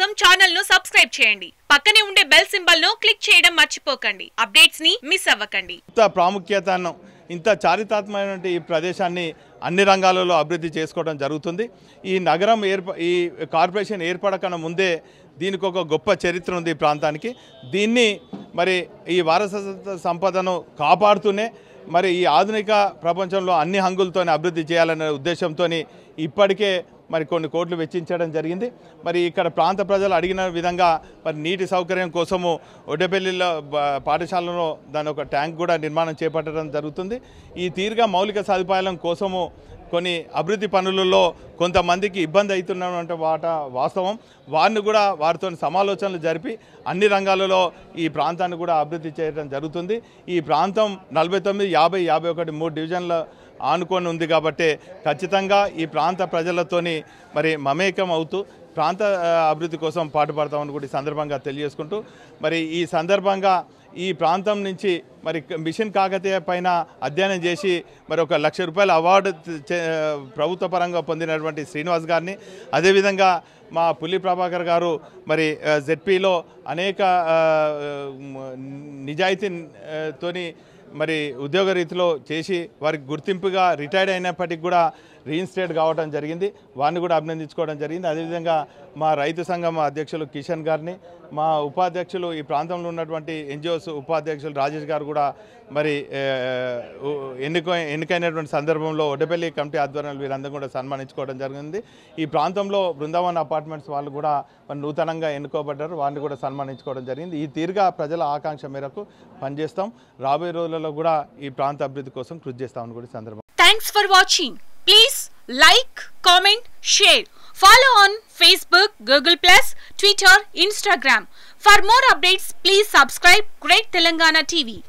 కోసం ఛానల్ ను సబ్స్క్రైబ్ చేయండి పక్కనే ఉండే బెల్ సింబల్ ను క్లిక్ చేయడం మర్చిపోకండి అప్డేట్స్ ని మిస్ అవ్వకండి ఇంత ప్రాముఖ్యతను ఇంత చారిత్రాత్మకమైన ఈ ప్రదేశాన్ని అన్ని రంగాలలో అభివృద్ధి చేసుకోవడం జరుగుతుంది ఈ నగరం ఏర్ప ఈ కార్పొరేషన్ ఏర్పడకన్నా ముందే దీనికి ఒక గొప్ప చరిత్ర ఉంది ఈ ప్రాంతానికి దీన్ని మరి ఈ వారసత్వ సంపదను కాపాడుతూనే మరి ఈ ఆధునిక ప్రపంచంలో అన్ని హంగులతో అభివృద్ధి చేయాలనే ఉద్దేశంతో ఇప్పటికే మరి కొన్ని కోట్లు వెచ్చించడం జరిగింది మరి ఇక్కడ ప్రాంత ప్రజలు అడిగిన విధంగా మరి నీటి సౌకర్యం కోసము ఒడ్డపల్లిలో పాఠశాలలో దాని ఒక ట్యాంక్ కూడా నిర్మాణం చేపట్టడం జరుగుతుంది ఈ తీరుగా మౌలిక సదుపాయాల కోసము కొన్ని అభివృద్ధి పనులలో కొంతమందికి ఇబ్బంది అవుతున్నటువంటి వాట వాస్తవం వారిని కూడా వారితో సమాలోచనలు జరిపి అన్ని రంగాలలో ఈ ప్రాంతాన్ని కూడా అభివృద్ధి చేయడం జరుగుతుంది ఈ ప్రాంతం నలభై తొమ్మిది యాభై యాభై ఒకటి మూడు డివిజన్ల ఆనుకొని ఉంది కాబట్టి ఖచ్చితంగా ఈ ప్రాంత ప్రజలతోని మరి మమేకం అవుతూ ప్రాంత అభివృద్ధి కోసం పాటుపడతామని కూడా ఈ సందర్భంగా తెలియజేసుకుంటూ మరి ఈ సందర్భంగా ఈ ప్రాంతం నుంచి మరి మిషన్ కాకతీయ పైన అధ్యయనం చేసి మరి ఒక లక్ష రూపాయల అవార్డు ప్రభుత్వ పరంగా పొందినటువంటి శ్రీనివాస్ గారిని అదేవిధంగా మా పుల్లి ప్రభాకర్ గారు మరి జెడ్పీలో అనేక నిజాయితీతోని మరి ఉద్యోగ రీతిలో చేసి వారికి గుర్తింపుగా రిటైర్డ్ అయినప్పటికీ కూడా రీఇన్స్టేట్ కావడం జరిగింది వారిని కూడా అభినందించుకోవడం జరిగింది అదేవిధంగా మా రైతు సంఘం అధ్యక్షులు కిషన్ గారిని మా ఉపాధ్యక్షులు ఈ ప్రాంతంలో ఉన్నటువంటి ఎన్జిఓస్ ఉపాధ్యక్షులు రాజేష్ గారు కూడా మరి ఎన్నిక ఎన్నికైనటువంటి సందర్భంలో ఒడ్డపల్లి కమిటీ ఆధ్వర్యంలో వీరందరూ కూడా సన్మానించుకోవడం జరిగింది ఈ ప్రాంతంలో బృందావన్ అపార్ట్మెంట్స్ వాళ్ళు కూడా నూతనంగా ఎన్నుకోబడ్డారు వారిని కూడా సన్మానించుకోవడం జరిగింది ఈ తీరుగా ప్రజల ఆకాంక్ష మేరకు పనిచేస్తాం రాబోయే రోజులలో కూడా ఈ ప్రాంత అభివృద్ధి కోసం కృషి చేస్తామని కూడా సందర్భం thanks for watching please like comment share follow on Facebook, Google+, Twitter, Instagram. For more updates, please subscribe Great Telangana TV.